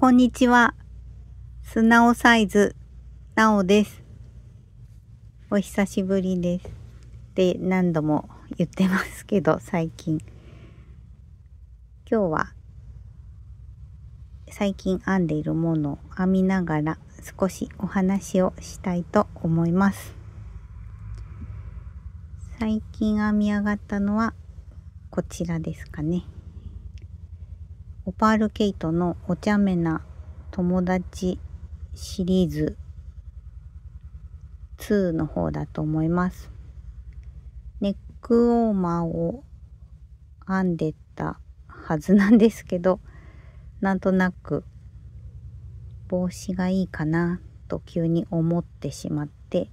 こんにちは。素直サイズ、なおです。お久しぶりです。って何度も言ってますけど、最近。今日は、最近編んでいるものを編みながら少しお話をしたいと思います。最近編み上がったのはこちらですかね。オパールケイトのお茶目な友達シリーズ2の方だと思います。ネックウォーマーを編んでたはずなんですけど、なんとなく帽子がいいかなと急に思ってしまって、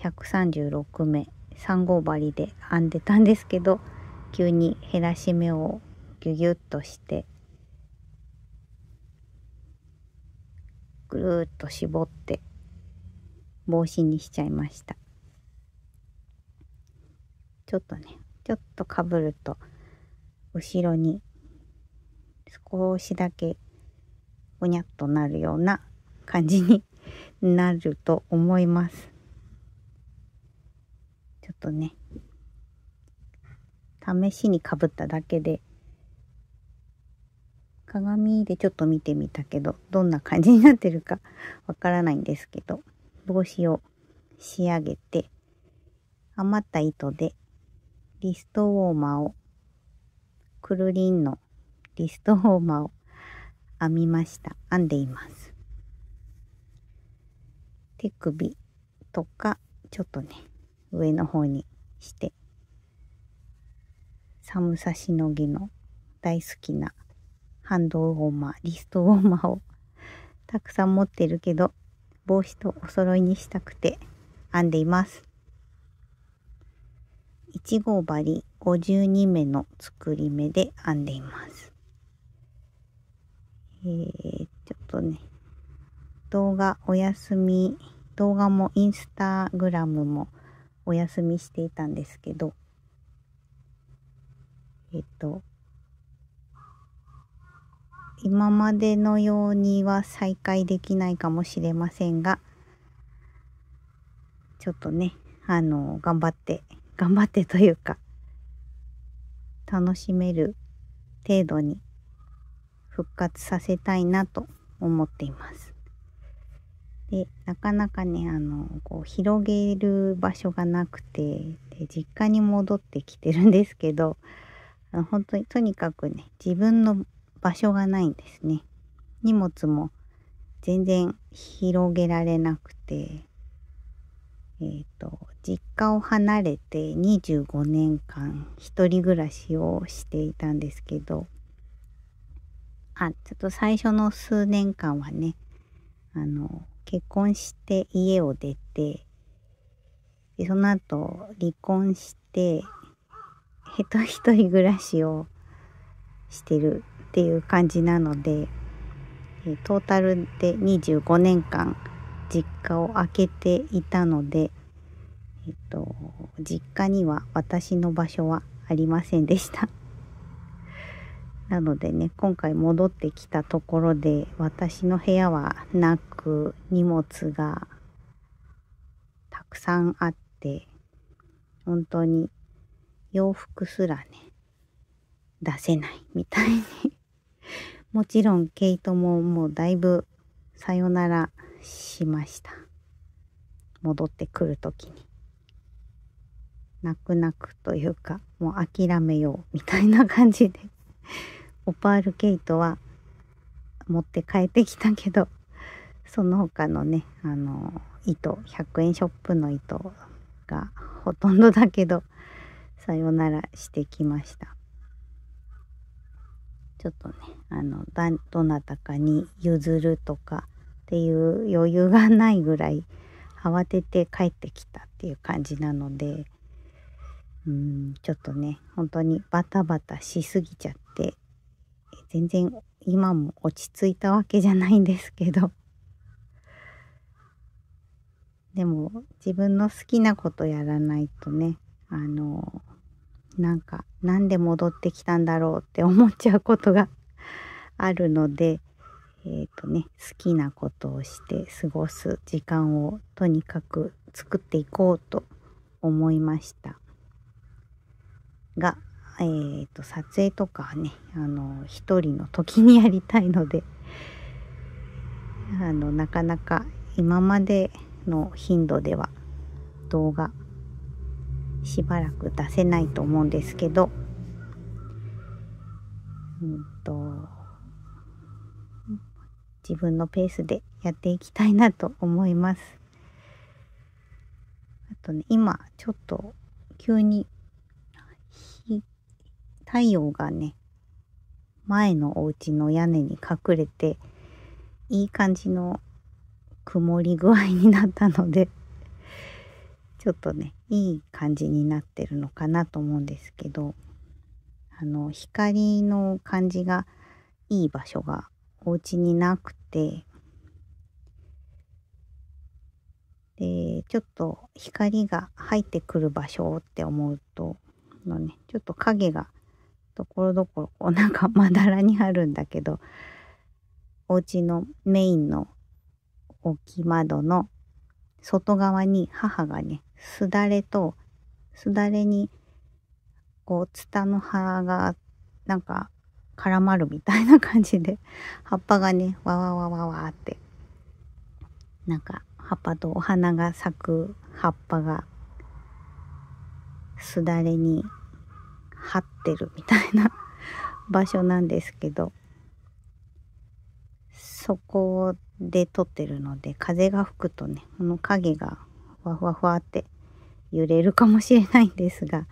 136目3号針で編んでたんですけど、急に減らし目をギュギュッとしてぐるっと絞って帽子にしちゃいましたちょっとねちょっとかぶると後ろに少しだけごにゃっとなるような感じになると思いますちょっとね試しにかぶっただけで鏡でちょっと見てみたけど、どんな感じになってるか わからないんですけど、帽子を仕上げて、余った糸でリストウォーマーを、くるりんのリストウォーマーを編みました。編んでいます。手首とか、ちょっとね、上の方にして、寒さしのぎの大好きなハンドウォーマー、リストウォーマーを たくさん持ってるけど、帽子とお揃いにしたくて編んでいます。1号針52目の作り目で編んでいます。えー、ちょっとね、動画お休み、動画もインスタグラムもお休みしていたんですけど、えっ、と、今までのようには再開できないかもしれませんが、ちょっとね、あの、頑張って、頑張ってというか、楽しめる程度に復活させたいなと思っています。で、なかなかね、あの、こう、広げる場所がなくて、で、実家に戻ってきてるんですけど、本当にとにかくね、自分の場所がないんですね。荷物も全然広げられなくて、えっ、ー、と、実家を離れて25年間一人暮らしをしていたんですけど、あ、ちょっと最初の数年間はね、あの、結婚して家を出て、でその後離婚して、へと一人暮らしをしてるっていう感じなのでトータルで25年間実家を空けていたので、えっと、実家には私の場所はありませんでした。なのでね今回戻ってきたところで私の部屋はなく荷物がたくさんあって本当に洋服すらね出せないみたいにもちろんケイトももうだいぶさよならしました。戻ってくるときに。泣く泣くというか、もう諦めようみたいな感じでオパールケイトは持って帰ってきたけど、その他のね、あの、糸、100円ショップの糸がほとんどだけど、さよならしてきました。ちょっとねあのだどなたかに譲るとかっていう余裕がないぐらい慌てて帰ってきたっていう感じなのでうんちょっとね本当にバタバタしすぎちゃって全然今も落ち着いたわけじゃないんですけどでも自分の好きなことやらないとねあのなんかなんで戻ってきたんだろうって思っちゃうことが あるのでえっ、ー、とね好きなことをして過ごす時間をとにかく作っていこうと思いましたがえーと、と撮影とかはねあの一人の時にやりたいのであのなかなか今までの頻度では動画しばらく出せないと思うんですけど、うんと、自分のペースでやっていきたいなと思います。あとね、今ちょっと急に太陽がね、前のお家の屋根に隠れて、いい感じの曇り具合になったのでちょっとねいい感じになってるのかなと思うんですけどあの光の感じがいい場所がお家になくてでちょっと光が入ってくる場所って思うとのねちょっと影がところどころこうなんかまだらにあるんだけどお家のメインの置き窓の外側に母がねすだれと、すだれに、こう、ツタの葉が、なんか、絡まるみたいな感じで、葉っぱがね、わわわわわって、なんか、葉っぱとお花が咲く葉っぱが、すだれに張ってるみたいな場所なんですけど、そこで撮ってるので、風が吹くとね、この影がふわふわふわって揺れるかもしれないんですが、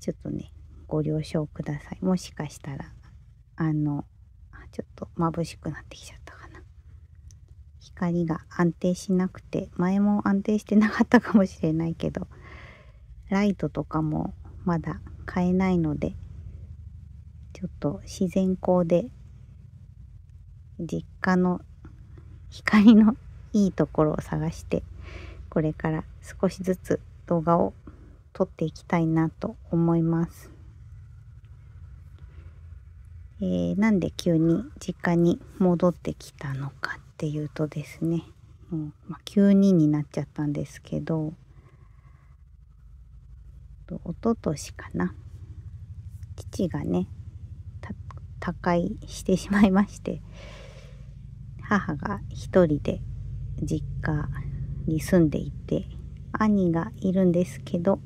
ちょっとね、ご了承ください。もしかしたら、あの、ちょっと眩しくなってきちゃったかな。光が安定しなくて、前も安定してなかったかもしれないけど、ライトとかもまだ買えないので、ちょっと自然光で実家の光のいいところを探してこれから少しずつ動画を撮っていきたいなと思います。えー、なんで急に実家に戻ってきたのかっていうとですね、もうまあ、急にになっちゃったんですけど、おととしかな、父がね、他界してしまいまして、母が一人で実家に住んでいて兄がいるんですけど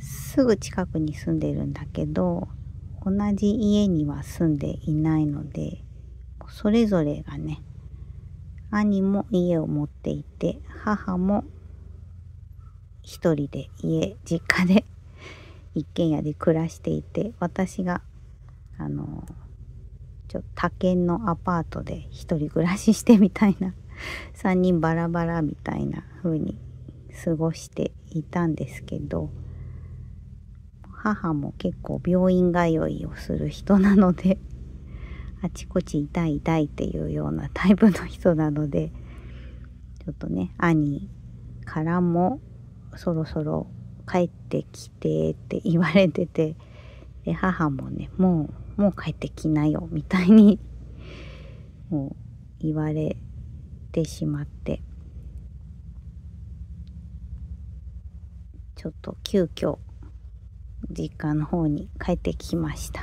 すぐ近くに住んでるんだけど同じ家には住んでいないのでそれぞれがね兄も家を持っていて母も一人で家実家で 一軒家で暮らしていて私があのちょ他県のアパートで一人暮らししてみたいな3人バラバラみたいな風に過ごしていたんですけど母も結構病院通いをする人なので あちこち痛い痛いっていうようなタイプの人なのでちょっとね兄からもそろそろ帰ってきてって言われててで母もねもうもう帰ってきなよみたいにもう言われってしまってちょっと急遽実家の方に帰ってきました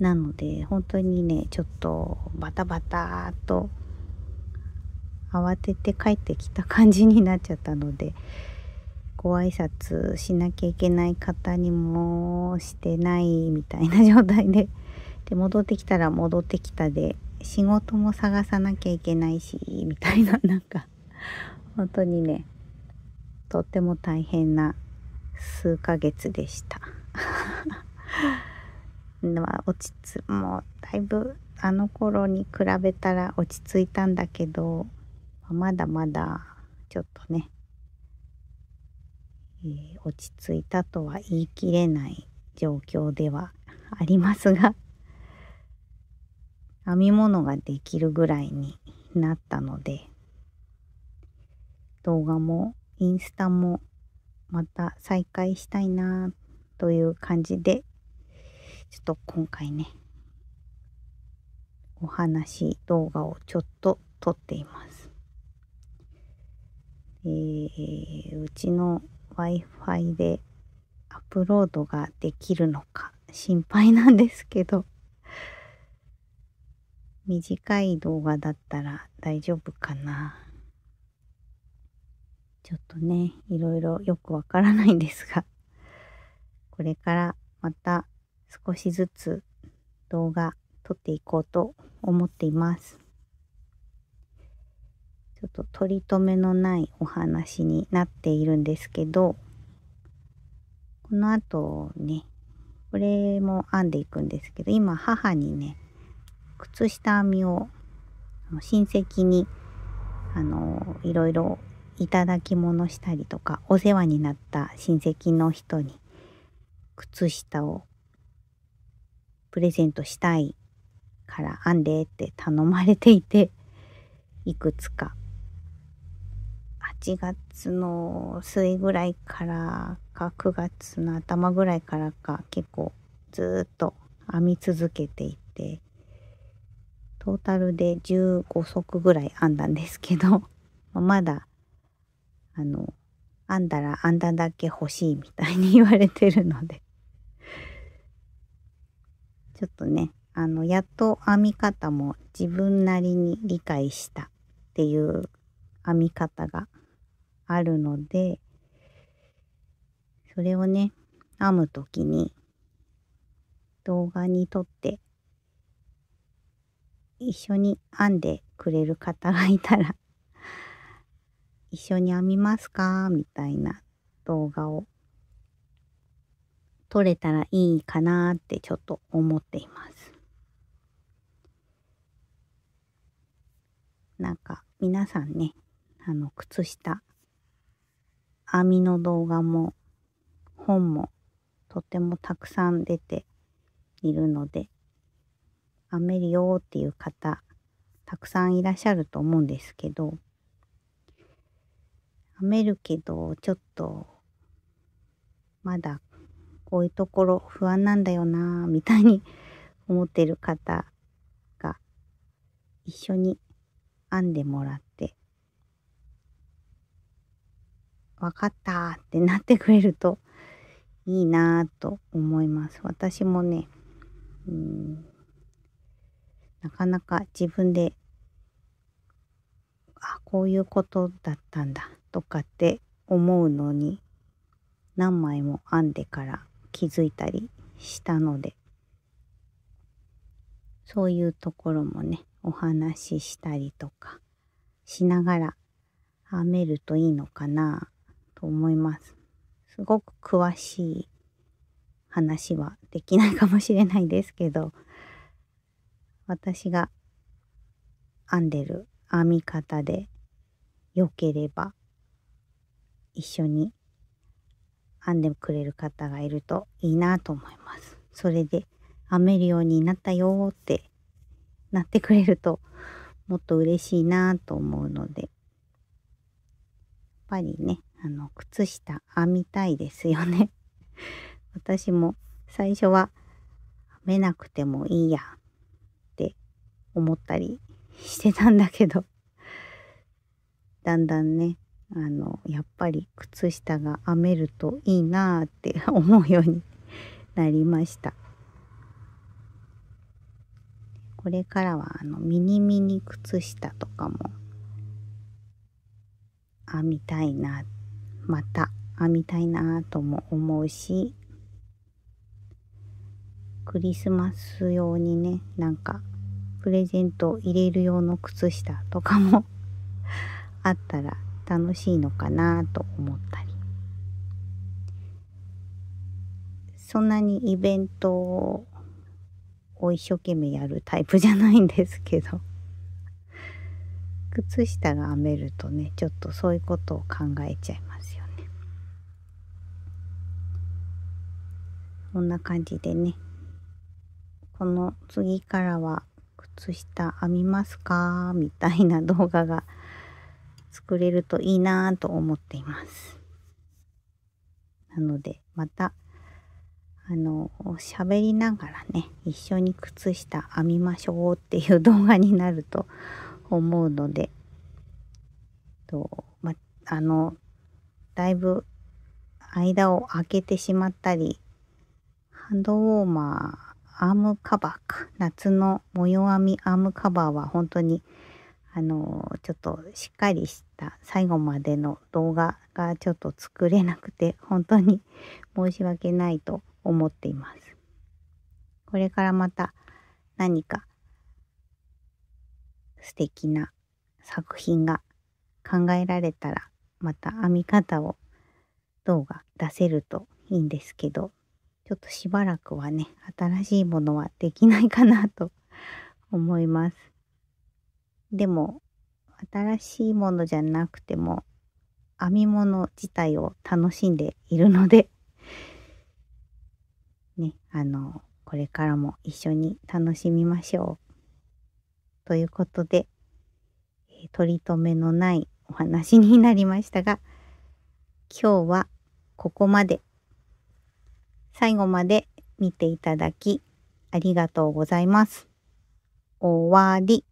なので本当にねちょっとバタバタと慌てて帰ってきた感じになっちゃったのでご挨拶しなきゃいけない方にもしてないみたいな状態でで戻ってきたら戻ってきたで仕事も探さなきゃいけないし、みたいな、なんか、本当にね、とっても大変な数ヶ月でした。ま落ちつ、もう、だいぶ、あの頃に比べたら落ち着いたんだけど、まだまだ、ちょっとね、えー、落ち着いたとは言い切れない状況ではありますが編み物ができるぐらいになったので動画もインスタもまた再開したいなという感じでちょっと今回ねお話動画をちょっと撮っています。えー、うちの Wi-Fi でアップロードができるのか心配なんですけど短い動画だったら大丈夫かな。ちょっとね、いろいろよくわからないんですが、これからまた少しずつ動画撮っていこうと思っています。ちょっと取り留めのないお話になっているんですけど、この後ね、これも編んでいくんですけど、今母にね、靴下編みを親戚にあのいろいろいただき物したりとかお世話になった親戚の人に靴下をプレゼントしたいから編んでって頼まれていていくつか8月の末ぐらいからか9月の頭ぐらいからか結構ずっと編み続けていてトータルで15足ぐらい編んだんですけど、まだ、あの、編んだら編んだだけ欲しいみたいに言われてるのでちょっとね、あの、やっと編み方も自分なりに理解したっていう編み方があるので、それをね、編むときに動画に撮って一緒に編んでくれる方がいたら 一緒に編みますかみたいな動画を撮れたらいいかなってちょっと思っています。なんか皆さんね、あの靴下、編みの動画も本もとてもたくさん出ているのでアメリオっていう方、たくさんいらっしゃると思うんですけど、アメるけど、ちょっと、まだ、こういうところ不安なんだよなみたいに 思ってる方が、一緒に編んでもらって、わかったってなってくれるといいなぁと思います。私もね、うんなかなか自分であこういうことだったんだとかって思うのに何枚も編んでから気づいたりしたのでそういうところもねお話ししたりとかしながら編めるといいのかなと思います。すごく詳しい話はできないかもしれないですけど私が編んでる編み方で良ければ一緒に編んでくれる方がいるといいなと思います。それで編めるようになったよってなってくれるともっと嬉しいなと思うのでやっぱりねあの靴下編みたいですよね 私も最初は編めなくてもいいや思ったりしてたんだけど、だんだんね、あの、やっぱり靴下が編めるといいなーって 思うようになりました。これからはあのミニミニ靴下とかも編みたいな、また編みたいなとも思うし、クリスマス用にね、なんかプレゼント入れる用の靴下とかも あったら楽しいのかなと思ったりそんなにイベントを一生懸命やるタイプじゃないんですけど靴下が編めるとねちょっとそういうことを考えちゃいますよねこんな感じでねこの次からは靴下編みますかみたいな動画が作れるといいなぁと思っています。なので、また、あの、喋りながらね、一緒に靴下編みましょうっていう動画になると思うので、と、ま、あの、だいぶ間を空けてしまったり、ハンドウォーマー、アームカバーか。夏の模様編みアームカバーは本当に、あの、ちょっとしっかりした最後までの動画がちょっと作れなくて、本当に申し訳ないと思っています。これからまた何か素敵な作品が考えられたら、また編み方を動画出せるといいんですけど、ちょっとしばらくはね、新しいものはできないかなと 思います。でも、新しいものじゃなくても、編み物自体を楽しんでいるので ね、あの、これからも一緒に楽しみましょう。ということで、取り留めのないお話になりましたが、今日はここまで。最後まで見ていただきありがとうございます。終わり。